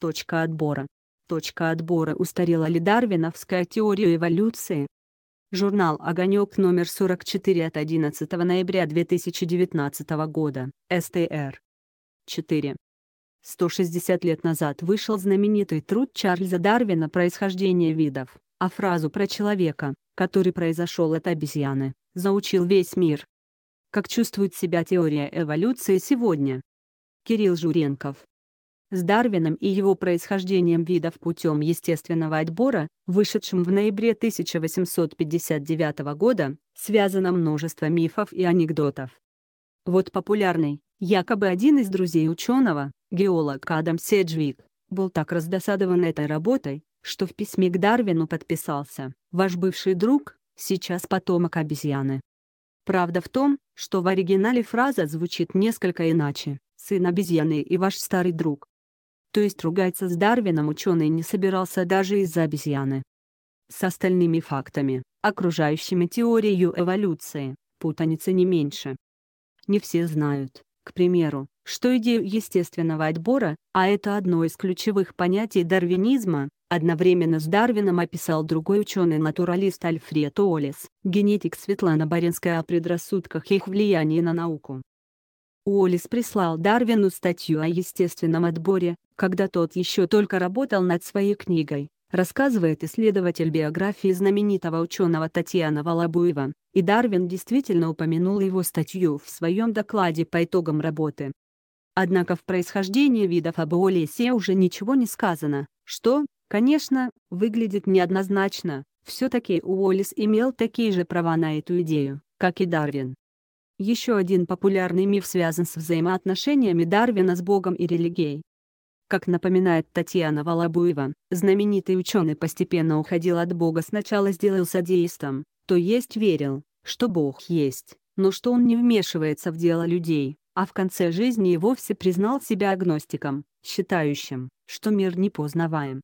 Точка отбора. Точка отбора устарела ли дарвиновская теория эволюции? Журнал «Огонек» номер 44 от 11 ноября 2019 года, СТР. 4. 160 лет назад вышел знаменитый труд Чарльза Дарвина «Происхождение видов», а фразу про человека, который произошел от обезьяны, заучил весь мир. Как чувствует себя теория эволюции сегодня? Кирилл Журенков с Дарвином и его происхождением видов путем естественного отбора, вышедшим в ноябре 1859 года, связано множество мифов и анекдотов. Вот популярный, якобы один из друзей ученого, геолог Адам Седжвик, был так раздосадован этой работой, что в письме к Дарвину подписался «Ваш бывший друг, сейчас потомок обезьяны». Правда в том, что в оригинале фраза звучит несколько иначе «Сын обезьяны и ваш старый друг». То есть ругаться с Дарвином ученый не собирался даже из-за обезьяны. С остальными фактами, окружающими теорию эволюции, путаницы не меньше. Не все знают, к примеру, что идею естественного отбора, а это одно из ключевых понятий дарвинизма, одновременно с Дарвином описал другой ученый-натуралист Альфред Олес, генетик Светлана Баринская о предрассудках и их влиянии на науку. Уоллес прислал Дарвину статью о естественном отборе, когда тот еще только работал над своей книгой, рассказывает исследователь биографии знаменитого ученого Татьяна Волобуева, и Дарвин действительно упомянул его статью в своем докладе по итогам работы. Однако в происхождении видов об Эолесе уже ничего не сказано, что, конечно, выглядит неоднозначно, все-таки Уоллес имел такие же права на эту идею, как и Дарвин. Еще один популярный миф связан с взаимоотношениями Дарвина с Богом и религией, как напоминает Татьяна Волобуева, знаменитый ученый постепенно уходил от Бога сначала сделался деистом, то есть верил, что Бог есть, но что он не вмешивается в дело людей, а в конце жизни и вовсе признал себя агностиком, считающим, что мир непознаваем.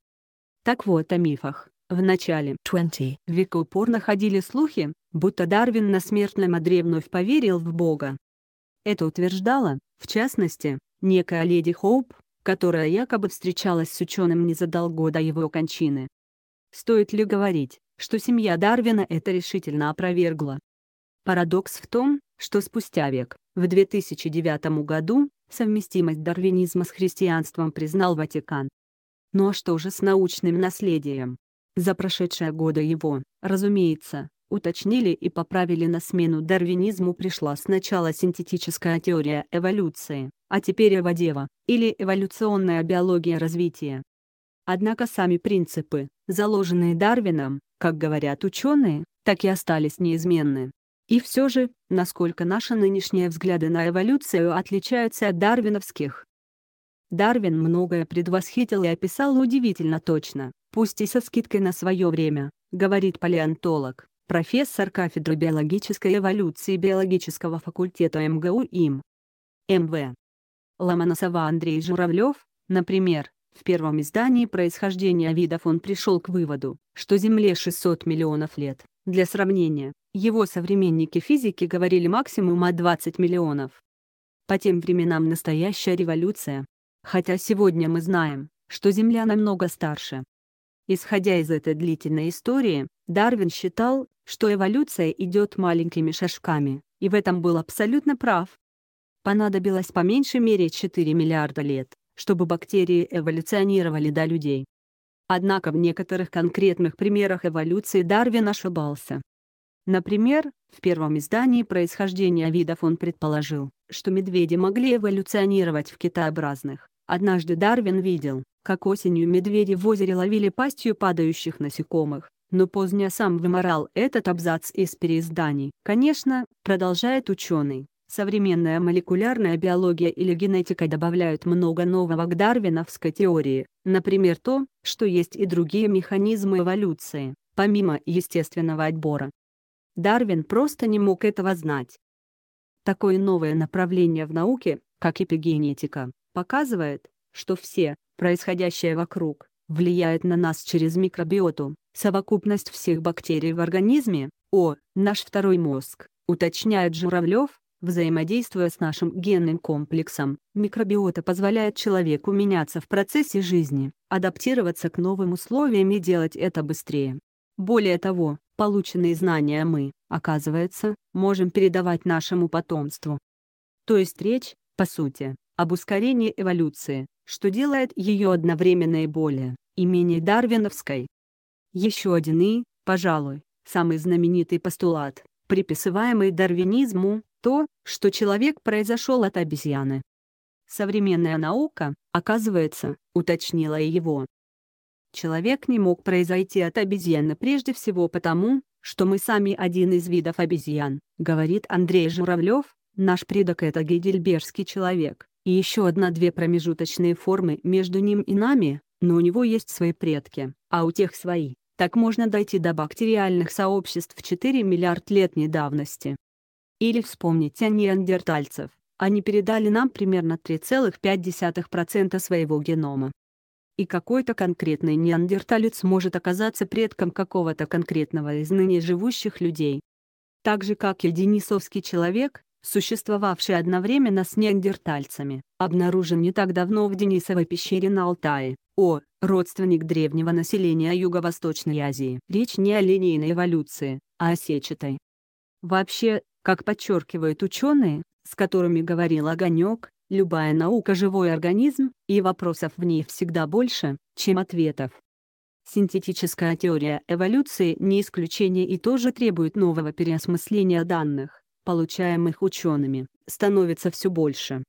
Так вот о мифах. В начале 20 века упорно ходили слухи, будто Дарвин на смертном одре вновь поверил в Бога. Это утверждала, в частности, некая леди Хоуп, которая якобы встречалась с ученым незадолго до его кончины. Стоит ли говорить, что семья Дарвина это решительно опровергла? Парадокс в том, что спустя век, в 2009 году, совместимость дарвинизма с христианством признал Ватикан. Но ну а что же с научным наследием? За прошедшие годы его, разумеется, уточнили и поправили на смену дарвинизму пришла сначала синтетическая теория эволюции, а теперь эводева, или эволюционная биология развития. Однако сами принципы, заложенные Дарвином, как говорят ученые, так и остались неизменны. И все же, насколько наши нынешние взгляды на эволюцию отличаются от дарвиновских? Дарвин многое предвосхитил и описал удивительно точно, пусть и со скидкой на свое время, говорит палеонтолог, профессор кафедры биологической эволюции биологического факультета МГУ им. МВ. Ломоносова Андрей Журавлев, например, в первом издании происхождения видов» он пришел к выводу, что Земле 600 миллионов лет. Для сравнения, его современники физики говорили максимум о 20 миллионов. По тем временам настоящая революция. Хотя сегодня мы знаем, что Земля намного старше. Исходя из этой длительной истории, Дарвин считал, что эволюция идет маленькими шажками, и в этом был абсолютно прав, понадобилось по меньшей мере 4 миллиарда лет, чтобы бактерии эволюционировали до людей. Однако в некоторых конкретных примерах эволюции Дарвин ошибался. Например, в первом издании происхождения видов» он предположил, что медведи могли эволюционировать в китообразных. Однажды Дарвин видел, как осенью медведи в озере ловили пастью падающих насекомых, но позднее сам выморал этот абзац из переизданий. Конечно, продолжает ученый, Современная молекулярная биология или генетика добавляют много нового к дарвиновской теории, например то, что есть и другие механизмы эволюции, помимо естественного отбора. Дарвин просто не мог этого знать. Такое новое направление в науке, как эпигенетика, показывает, что все, происходящее вокруг, влияет на нас через микробиоту, совокупность всех бактерий в организме, о, наш второй мозг, уточняет Журавлев, Взаимодействуя с нашим генным комплексом, микробиота позволяет человеку меняться в процессе жизни, адаптироваться к новым условиям и делать это быстрее. Более того, полученные знания мы, оказывается, можем передавать нашему потомству. То есть речь, по сути, об ускорении эволюции, что делает ее одновременно и более, и менее дарвиновской. Еще один и, пожалуй, самый знаменитый постулат, приписываемый дарвинизму, то, что человек произошел от обезьяны. Современная наука, оказывается, уточнила и его. Человек не мог произойти от обезьяны прежде всего потому, что мы сами один из видов обезьян, говорит Андрей Журавлев, наш предок это гейдельбергский человек, и еще одна-две промежуточные формы между ним и нами, но у него есть свои предки, а у тех свои, так можно дойти до бактериальных сообществ в 4 миллиард лет недавности. Или вспомнить о неандертальцев, они передали нам примерно 3,5% своего генома. И какой-то конкретный неандерталец может оказаться предком какого-то конкретного из ныне живущих людей. Так же как и денисовский человек, существовавший одновременно с неандертальцами, обнаружен не так давно в Денисовой пещере на Алтае. О, родственник древнего населения Юго-Восточной Азии. Речь не о линейной эволюции, а о сетчатой. Вообще, как подчеркивают ученые, с которыми говорил Огонек, любая наука – живой организм, и вопросов в ней всегда больше, чем ответов. Синтетическая теория эволюции не исключение и тоже требует нового переосмысления данных, получаемых учеными, становится все больше.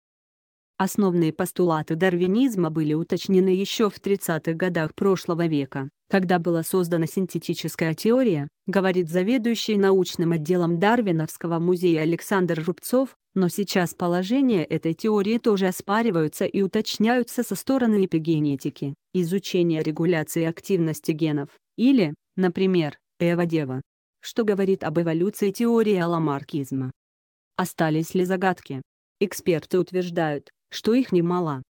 Основные постулаты дарвинизма были уточнены еще в 30-х годах прошлого века, когда была создана синтетическая теория, говорит заведующий научным отделом Дарвиновского музея Александр Рубцов, но сейчас положения этой теории тоже оспариваются и уточняются со стороны эпигенетики, изучения регуляции активности генов, или, например, Эва-дева. Что говорит об эволюции теории аламаркизма? Остались ли загадки? Эксперты утверждают, что их немало.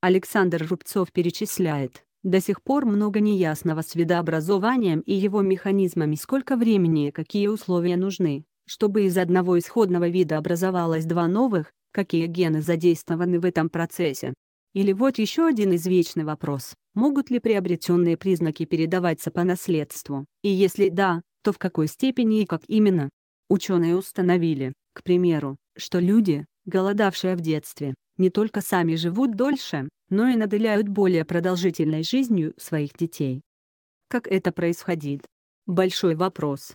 Александр Рубцов перечисляет, до сих пор много неясного с видообразованием и его механизмами сколько времени и какие условия нужны, чтобы из одного исходного вида образовалось два новых, какие гены задействованы в этом процессе. Или вот еще один извечный вопрос, могут ли приобретенные признаки передаваться по наследству, и если да, то в какой степени и как именно. Ученые установили, к примеру, что люди, голодавшие в детстве, не только сами живут дольше, но и наделяют более продолжительной жизнью своих детей. Как это происходит? Большой вопрос.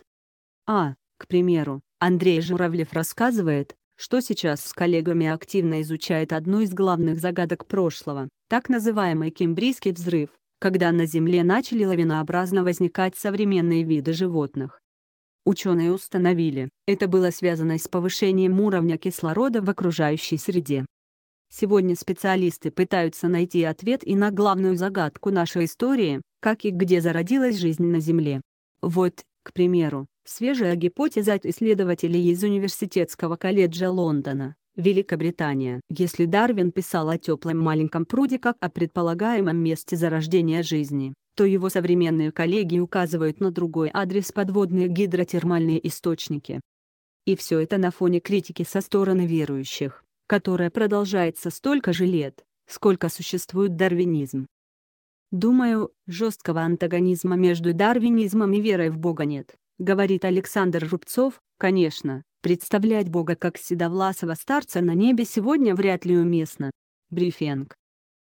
А, к примеру, Андрей Журавлев рассказывает, что сейчас с коллегами активно изучает одну из главных загадок прошлого, так называемый Кембрийский взрыв, когда на Земле начали лавинообразно возникать современные виды животных. Ученые установили, это было связано с повышением уровня кислорода в окружающей среде. Сегодня специалисты пытаются найти ответ и на главную загадку нашей истории, как и где зародилась жизнь на Земле. Вот, к примеру, свежая гипотеза от исследователей из Университетского колледжа Лондона, Великобритания. Если Дарвин писал о теплом маленьком пруде как о предполагаемом месте зарождения жизни, то его современные коллеги указывают на другой адрес подводные гидротермальные источники. И все это на фоне критики со стороны верующих которая продолжается столько же лет, сколько существует дарвинизм. Думаю, жесткого антагонизма между дарвинизмом и верой в Бога нет, говорит Александр Рубцов, конечно, представлять Бога как седовласого старца на небе сегодня вряд ли уместно. Брифинг.